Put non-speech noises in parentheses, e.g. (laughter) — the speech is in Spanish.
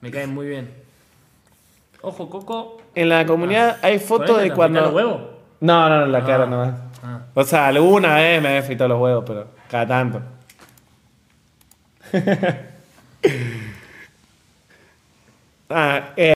Me caen muy bien. Ojo, Coco. En la comunidad ah. hay fotos de cuando. los huevos? No, no, no, la ah. cara nomás. Ah. O sea, alguna vez me he fritado los huevos, pero cada tanto. (laughs) ah, eh.